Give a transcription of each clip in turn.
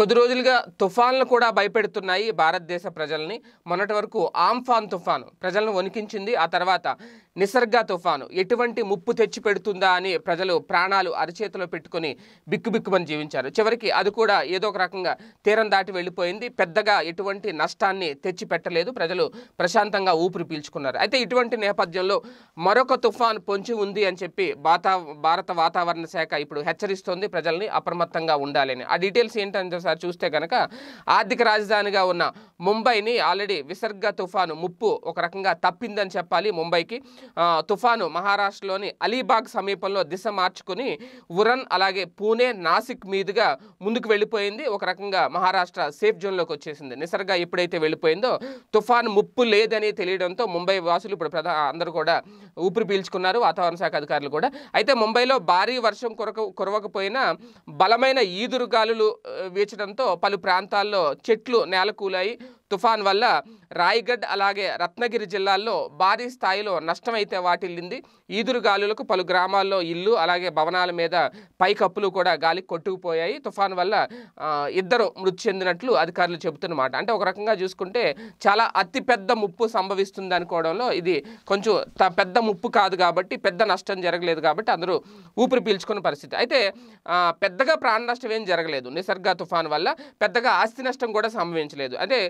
కొద్ది రోజులుగా తుఫాన్లు కూడా భయపెడుతున్నాయి భారతదేశ ప్రజల్ని మొన్నటి వరకు ఆంఫాన్ తుఫాను ప్రజలను వణికించింది ఆ తర్వాత నిసర్గ తుఫాను ఎటువంటి ముప్పు తెచ్చి పెడుతుందా అని ప్రజలు ప్రాణాలు అరచేతిలో పెట్టుకుని బిక్కుబిక్కుమని జీవించారు చివరికి అది కూడా ఏదో ఒక రకంగా తీరం దాటి వెళ్ళిపోయింది పెద్దగా ఎటువంటి నష్టాన్ని తెచ్చి పెట్టలేదు ప్రజలు ప్రశాంతంగా ఊపిరి పీల్చుకున్నారు అయితే ఇటువంటి నేపథ్యంలో మరొక తుఫాన్ పొంచి ఉంది అని చెప్పి వాతా భారత వాతావరణ శాఖ ఇప్పుడు హెచ్చరిస్తోంది ప్రజల్ని అప్రమత్తంగా ఉండాలని ఆ డీటెయిల్స్ ఏంటని సార్ చూస్తే కనుక ఆర్థిక రాజధానిగా ఉన్న ముంబైని ఆల్రెడీ విసర్గ తుఫాను ముప్పు ఒక రకంగా తప్పిందని చెప్పాలి ముంబైకి తుఫాను మహారాష్ట్రలోని అలీబాగ్ సమీపంలో దిశ మార్చుకుని ఉరన్ అలాగే పూణే నాసిక్ మీదుగా ముందుకు వెళ్ళిపోయింది ఒక రకంగా మహారాష్ట్ర సేఫ్ జోన్లోకి వచ్చేసింది నిసర్గా ఎప్పుడైతే వెళ్ళిపోయిందో తుఫాను ముప్పు లేదని తెలియడంతో ముంబై వాసులు ఇప్పుడు ప్రధా అందరూ కూడా ఊపిరి పీల్చుకున్నారు వాతావరణ శాఖ అధికారులు కూడా అయితే ముంబైలో భారీ వర్షం కొరక కురవకపోయినా బలమైన గాలులు వీచడంతో పలు ప్రాంతాల్లో చెట్లు నేలకూలాయి తుఫాన్ వల్ల రాయగఢ్ అలాగే రత్నగిరి జిల్లాల్లో భారీ స్థాయిలో నష్టమైతే వాటిల్లింది ఈదురు గాలులకు పలు గ్రామాల్లో ఇల్లు అలాగే భవనాల మీద పైకప్పులు కూడా గాలి కొట్టుకుపోయాయి తుఫాన్ వల్ల ఇద్దరు మృతి చెందినట్లు అధికారులు చెబుతున్నమాట అంటే ఒక రకంగా చూసుకుంటే చాలా అతిపెద్ద ముప్పు సంభవిస్తుంది అనుకోవడంలో ఇది కొంచెం పెద్ద ముప్పు కాదు కాబట్టి పెద్ద నష్టం జరగలేదు కాబట్టి అందరూ ఊపిరి పీల్చుకున్న పరిస్థితి అయితే పెద్దగా ప్రాణ నష్టం ఏం జరగలేదు నిసర్గ తుఫాన్ వల్ల పెద్దగా ఆస్తి నష్టం కూడా సంభవించలేదు అంటే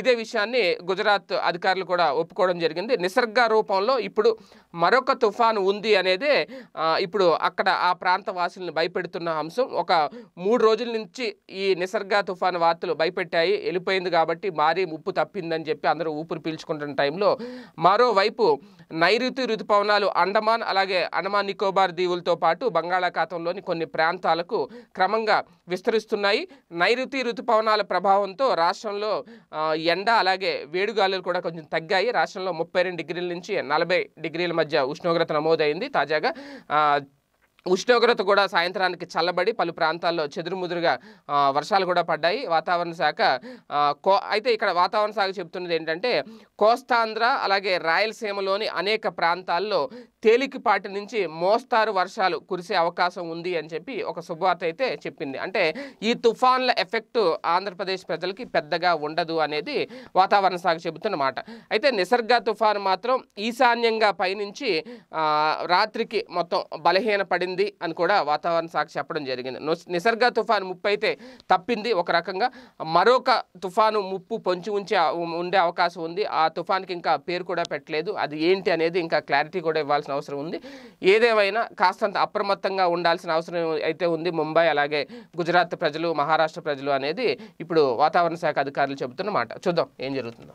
ఇదే విషయాన్ని గుజరాత్ అధికారులు కూడా ఒప్పుకోవడం జరిగింది నిసర్గ రూపంలో ఇప్పుడు మరొక తుఫాను ఉంది అనేదే ఇప్పుడు అక్కడ ఆ ప్రాంత వాసులను భయపెడుతున్న అంశం ఒక మూడు రోజుల నుంచి ఈ నిసర్గ తుఫాను వార్తలు భయపెట్టాయి వెళ్ళిపోయింది కాబట్టి భారీ ముప్పు తప్పిందని చెప్పి అందరూ ఊపిరి పీల్చుకుంటున్న టైంలో మరోవైపు నైరుతి రుతుపవనాలు అండమాన్ అలాగే అండమాన్ నికోబార్ దీవులతో పాటు బంగాళాఖాతంలోని కొన్ని ప్రాంతాలకు క్రమంగా విస్తరిస్తున్నాయి నైరుతి రుతుపవనాల ప్రభావంతో రాష్ట్రంలో ఎండ అలాగే వేడిగాలులు కూడా కొంచెం తగ్గాయి రాష్ట్రంలో ముప్పై డిగ్రీల నుంచి నలభై డిగ్రీల మధ్య ఉష్ణోగ్రత నమోదైంది తాజాగా ఉష్ణోగ్రత కూడా సాయంత్రానికి చల్లబడి పలు ప్రాంతాల్లో చెదురుముదురుగా వర్షాలు కూడా పడ్డాయి వాతావరణ శాఖ కో అయితే ఇక్కడ వాతావరణ శాఖ చెబుతున్నది ఏంటంటే కోస్తాంధ్ర అలాగే రాయలసీమలోని అనేక ప్రాంతాల్లో తేలికపాటి నుంచి మోస్తారు వర్షాలు కురిసే అవకాశం ఉంది అని చెప్పి ఒక శుభవార్త అయితే చెప్పింది అంటే ఈ తుఫాన్ల ఎఫెక్ట్ ఆంధ్రప్రదేశ్ ప్రజలకి పెద్దగా ఉండదు అనేది వాతావరణ శాఖ చెబుతున్నమాట అయితే నిసర్గ తుఫాన్ మాత్రం ఈశాన్యంగా పైనుంచి రాత్రికి మొత్తం పడింది తప్పింది అని కూడా వాతావరణ శాఖ చెప్పడం జరిగింది నిసర్గ తుఫాను ముప్పు అయితే తప్పింది ఒక రకంగా మరొక తుఫాను ముప్పు పొంచి ఉంచే ఉండే అవకాశం ఉంది ఆ తుఫాన్కి ఇంకా పేరు కూడా పెట్టలేదు అది ఏంటి అనేది ఇంకా క్లారిటీ కూడా ఇవ్వాల్సిన అవసరం ఉంది ఏదేమైనా కాస్తంత అప్రమత్తంగా ఉండాల్సిన అవసరం అయితే ఉంది ముంబై అలాగే గుజరాత్ ప్రజలు మహారాష్ట్ర ప్రజలు అనేది ఇప్పుడు వాతావరణ శాఖ అధికారులు చెబుతున్నమాట చూద్దాం ఏం జరుగుతుందో